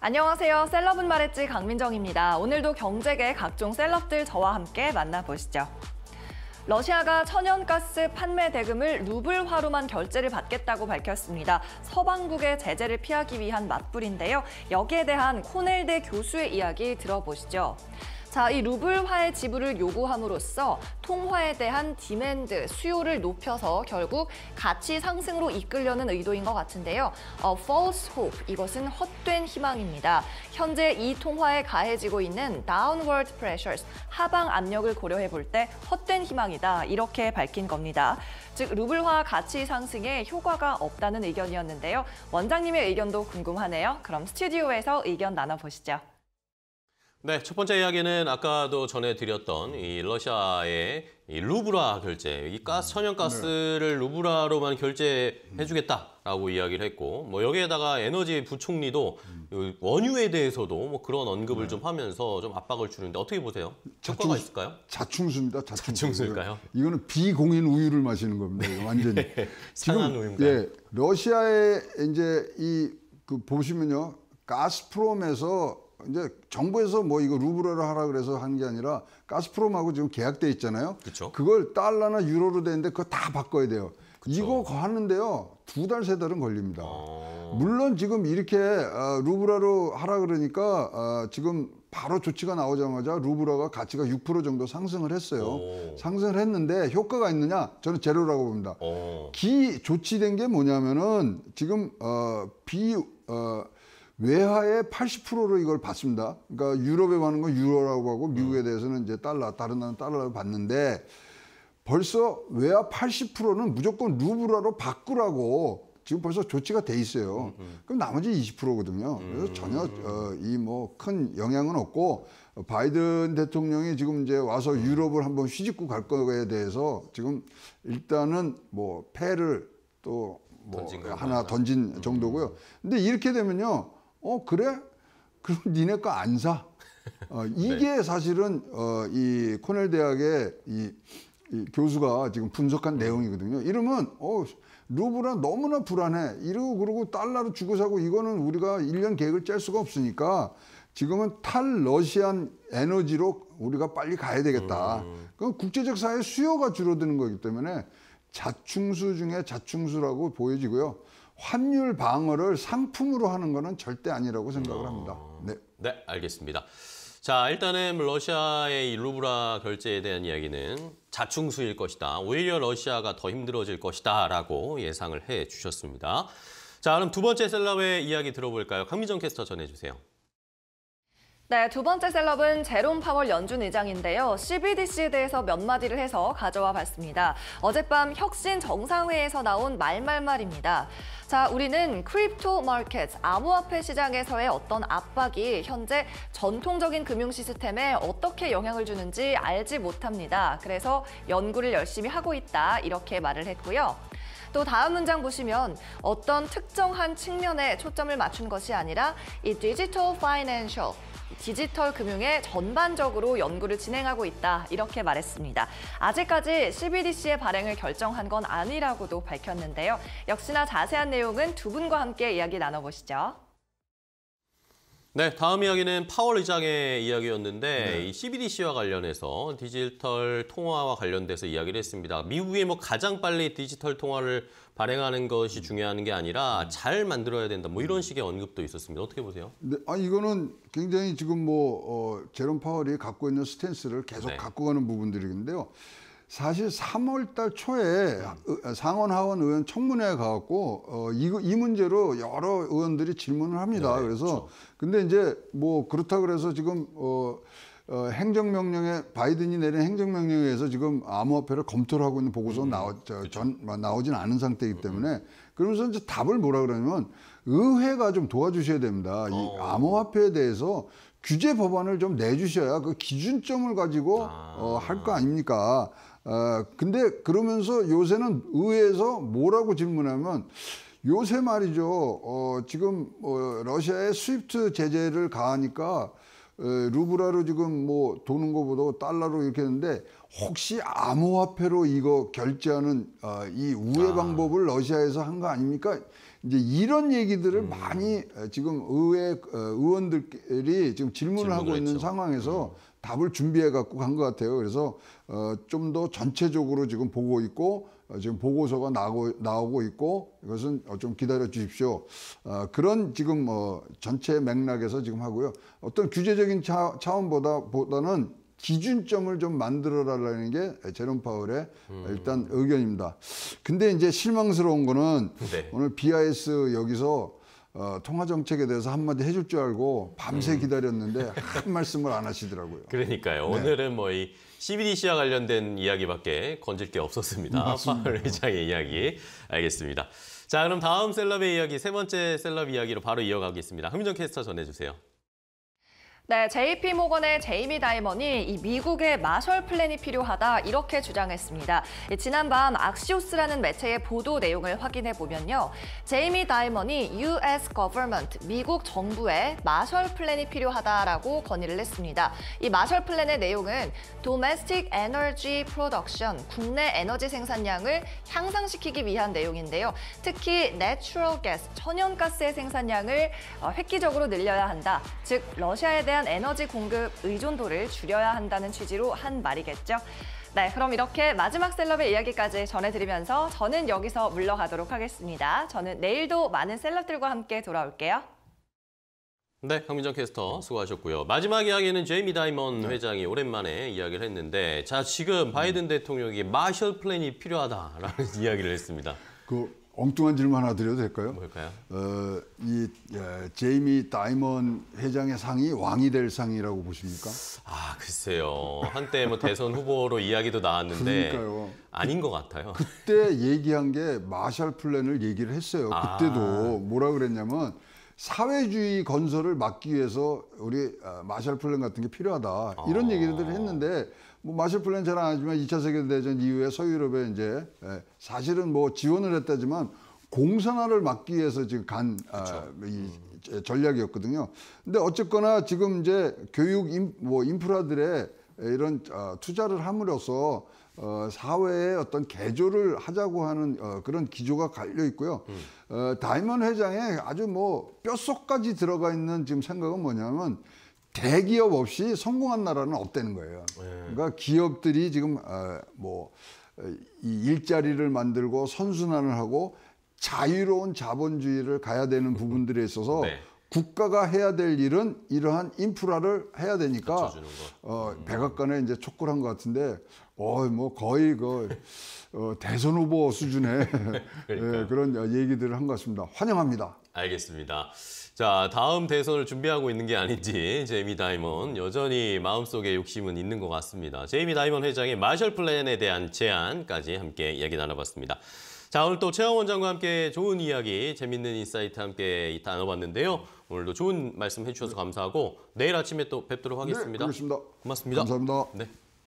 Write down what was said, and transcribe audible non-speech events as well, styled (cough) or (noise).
안녕하세요. 셀럽은 말했지 강민정입니다. 오늘도 경제계 각종 셀럽들 저와 함께 만나보시죠. 러시아가 천연가스 판매 대금을 루블화로만 결제를 받겠다고 밝혔습니다. 서방국의 제재를 피하기 위한 맞불인데요. 여기에 대한 코넬대 교수의 이야기 들어보시죠. 자, 이 루블화의 지불을 요구함으로써 통화에 대한 디맨드, 수요를 높여서 결국 가치 상승으로 이끌려는 의도인 것 같은데요. 어, false hope, 이것은 헛된 희망입니다. 현재 이 통화에 가해지고 있는 downward pressures, 하방 압력을 고려해 볼 때 헛된 희망이다, 이렇게 밝힌 겁니다. 즉, 루블화 가치 상승에 효과가 없다는 의견이었는데요. 원장님의 의견도 궁금하네요. 그럼 스튜디오에서 의견 나눠보시죠. 네, 첫 번째 이야기는 아까도 전해드렸던 이 러시아의 이 루브라 결제, 이 가스, 음. 천연가스를 네. 루브라로만 결제해주겠다라고 음. 이야기를 했고, 뭐 여기에다가 에너지 부총리도 음. 원유에 대해서도 뭐 그런 언급을 네. 좀 하면서 좀 압박을 주는데 어떻게 보세요? 효과가 자충수, 있을까요? 자충수입니다. 자충수. 자충수일까요? 이거는 비공인 우유를 마시는 겁니다. 완전히. 산한 (laughs) 예, 우유인가요? 예, 러시아의 이제 이 그 보시면요, 가스프롬에서 이제 정부에서 뭐 이거 루브라를 하라 그래서 한 게 아니라 가스프롬하고 지금 계약돼 있잖아요. 그쵸. 그걸 달러나 유로로 되는데 그거 다 바꿔야 돼요. 그쵸. 이거 거 하는데요. 두 달, 세 달은 걸립니다. 아... 물론 지금 이렇게 어, 루브라로 하라 그러니까 어, 지금 바로 조치가 나오자마자 루브라가 가치가 6% 정도 상승을 했어요. 오. 상승을 했는데 효과가 있느냐? 저는 제로라고 봅니다. 오. 기 조치된 게 뭐냐면은 지금 어, 비 어, 외화의 8 0로 이걸 받습니다. 그러니까 유럽에 받는 건 유로라고 하고 미국에 대해서는 이제 달러, 다른 나라는 달러를 받는데 벌써 외화 80%는 무조건 루브라로 바꾸라고 지금 벌써 조치가 돼 있어요. 음, 음. 그럼 나머지 20%거든요. 그래서 음. 전혀 어, 이뭐 큰 영향은 없고 바이든 대통령이 지금 이제 와서 유럽을 한번 휘짓고 갈 거에 대해서 지금 일단은 뭐 패를 또뭐 던진 하나 던진 정도고요. 근데 이렇게 되면요. 어 그래? 그럼 (laughs) 니네 거 안 사. 어, 이게 네. 사실은 어, 이 코넬 대학의 이, 이 교수가 지금 분석한 음. 내용이거든요. 이러면 어 루브라 너무나 불안해. 이러고 그러고 달러로 주고 사고 이거는 우리가 일년 계획을 짤 수가 없으니까 지금은 탈러시안 에너지로 우리가 빨리 가야 되겠다. 음. 그 국제적 사회 수요가 줄어드는 거기 때문에 자충수 중에 자충수라고 보여지고요. 환율 방어를 상품으로 하는 것은 절대 아니라고 생각을 어. 합니다. 네. 네, 알겠습니다. 자, 일단은 러시아의 루브라 결제에 대한 이야기는 자충수일 것이다. 오히려 러시아가 더 힘들어질 것이다. 라고 예상을 해 주셨습니다. 자, 그럼 두 번째 셀럽의 이야기 들어볼까요? 강민정 캐스터 전해주세요. 네, 두 번째 셀럽은 제롬 파월 연준 의장인데요. CBDC에 대해서 몇 마디를 해서 가져와 봤습니다. 어젯밤 혁신 정상회에서 나온 말말말입니다. 자, 우리는 크립토 마켓, 암호화폐 시장에서의 어떤 압박이 현재 전통적인 금융 시스템에 어떻게 영향을 주는지 알지 못합니다. 그래서 연구를 열심히 하고 있다, 이렇게 말을 했고요. 또 다음 문장 보시면 어떤 특정한 측면에 초점을 맞춘 것이 아니라 이 디지털 파이낸셜 디지털 금융에 전반적으로 연구를 진행하고 있다 이렇게 말했습니다. 아직까지 CBDC의 발행을 결정한 건 아니라고도 밝혔는데요. 역시나 자세한 내용은 두 분과 함께 이야기 나눠보시죠. 네, 다음 이야기는 파월 의장의 이야기였는데 네. 이 CBDC와 관련해서 디지털 통화와 관련돼서 이야기를 했습니다. 미국이 뭐 가장 빨리 디지털 통화를 발행하는 것이 중요한 게 아니라 잘 만들어야 된다. 뭐 이런 식의 언급도 있었습니다. 어떻게 보세요? 네, 아 이거는 굉장히 지금 뭐 어, 제롬 파월이 갖고 있는 스탠스를 계속 네. 갖고 가는 부분들이긴데요. 사실 3월달 초에 상원 하원 의원 청문회 에 가갖고 어, 이, 이 문제로 여러 의원들이 질문을 합니다. 네, 그래서 그렇죠. 근데 이제 뭐 그렇다 그래서 지금 어, 어, 행정명령에 바이든이 내린 행정명령에 의해서 지금 암호화폐를 검토를 하고 있는 보고서 음, 나오 저, 죠전 그렇죠. 뭐 나오진 않은 상태이기 음, 음. 때문에 그러면서 이제 답을 뭐라 그러냐면 의회가 좀 도와주셔야 됩니다. 어. 이 암호화폐에 대해서 규제 법안을 좀 내주셔야 그 기준점을 가지고 아. 어, 할 거 아닙니까? 어, 근데 그러면서 요새는 의회에서 뭐라고 질문하면 요새 말이죠. 어, 지금 어, 러시아의 스위프트 제재를 가하니까 에, 어, 루브라로 지금 뭐 도는 거보다 달러로 이렇게 했는데 혹시 암호화폐로 이거 결제하는 어, 이 우회 아. 방법을 러시아에서 한 거 아닙니까? 이제 이런 얘기들을 음. 많이 어, 지금 의회 어, 의원들끼리 지금 질문을 하고 있는 했죠. 상황에서 음. 답을 준비해 갖고 간 것 같아요. 그래서 어, 좀더 전체적으로 지금 보고 있고 어, 지금 보고서가 나오고, 나오고 있고 이것은 어, 좀 기다려 주십시오. 어, 그런 지금 어, 전체 맥락에서 지금 하고요. 어떤 규제적인 차, 차원보다 보다는 기준점을 좀 만들어라라는 게 제롬 파월의 음. 일단 의견입니다. 근데 이제 실망스러운 거는 네. 오늘 BIS 여기서 어, 통화 정책에 대해서 한마디 해줄 줄 알고 밤새 음. 기다렸는데 한 말씀을 안 하시더라고요. 그러니까요. 네. 오늘은 뭐 이 CBDC와 관련된 이야기밖에 건질 게 없었습니다. 음, 파월 회장의 이야기 알겠습니다. 자 그럼 다음 셀럽의 이야기 세 번째 셀럽 이야기로 바로 이어가겠습니다. 흥민정 캐스터 전해주세요. 네, JP 모건의 제이미 다이먼이 이 미국의 마셜 플랜이 필요하다 이렇게 주장했습니다. 예, 지난밤 악시오스라는 매체의 보도 내용을 확인해 보면요. 제이미 다이먼이 US government 미국 정부에 마셜 플랜이 필요하다라고 건의를 했습니다. 이 마셜 플랜의 내용은 domestic energy production 국내 에너지 생산량을 향상시키기 위한 내용인데요. 특히 natural gas 천연가스의 생산량을 어, 획기적으로 늘려야 한다. 즉 러시아에 대한 대한 에너지 공급 의존도를 줄여야 한다는 취지로 한 말이겠죠. 네, 그럼 이렇게 마지막 셀럽의 이야기까지 전해드리면서 저는 여기서 물러가도록 하겠습니다. 저는 내일도 많은 셀럽들과 함께 돌아올게요. 네, 황민정 캐스터 수고하셨고요. 마지막 이야기는 제이미 다이먼 네. 회장이 오랜만에 이야기를 했는데 자, 지금 바이든 음. 대통령이 마셜 플랜이 필요하다라는 (laughs) 이야기를 했습니다. 그 엉뚱한 질문 하나 드려도 될까요? 뭘까요? 어, 이 예, 제이미 다이먼 회장의 상이 왕이 될 상이라고 보십니까? 아 글쎄요. 한때 뭐 대선 후보로 이야기도 나왔는데 그러니까요. 아닌 것 같아요. 그때 얘기한 게 마샬 플랜을 얘기를 했어요. 그때도 아. 뭐라 그랬냐면 사회주의 건설을 막기 위해서 우리 아, 마셜 플랜 같은 게 필요하다 이런 아. 얘기들을 했는데 뭐 마셜 플랜 잘 안 하지만 2차 세계 대전 이후에 서유럽에 이제 예, 사실은 뭐 지원을 했다지만 공산화를 막기 위해서 지금 간 그렇죠. 아, 이, 전략이었거든요. 근데 어쨌거나 지금 이제 교육 인, 뭐 인프라들의 이런 어, 투자를 함으로써 어, 사회의 어떤 개조를 하자고 하는 어, 그런 기조가 갈려 있고요. 음. 어, 다이먼 회장의 아주 뭐 뼛속까지 들어가 있는 지금 생각은 뭐냐면 대기업 없이 성공한 나라는 없다는 거예요. 네. 그러니까 기업들이 지금 어, 뭐이 어, 일자리를 만들고 선순환을 하고 자유로운 자본주의를 가야 되는 부분들에 있어서 네. 국가가 해야 될 일은 이러한 인프라를 해야 되니까 어, 백악관에 이제 촉구를 한 것 같은데 어 뭐 거의 그 어, 대선 후보 수준의 (laughs) 예, 그런 얘기들을 한 것 같습니다. 환영합니다. 알겠습니다. 자 다음 대선을 준비하고 있는 게 아닌지 제이미 다이먼 여전히 마음속에 욕심은 있는 것 같습니다. 제이미 다이먼 회장의 마셜 플랜에 대한 제안까지 함께 이야기 나눠봤습니다. 자, 오늘 또 최영 원장과 함께 좋은 이야기, 재밌는 인사이트 함께 나눠봤는데요. 오늘도 좋은 말씀 해주셔서 감사하고 내일 아침에 또 뵙도록 네, 하겠습니다. 네, 고맙습니다. 감사합니다. 네.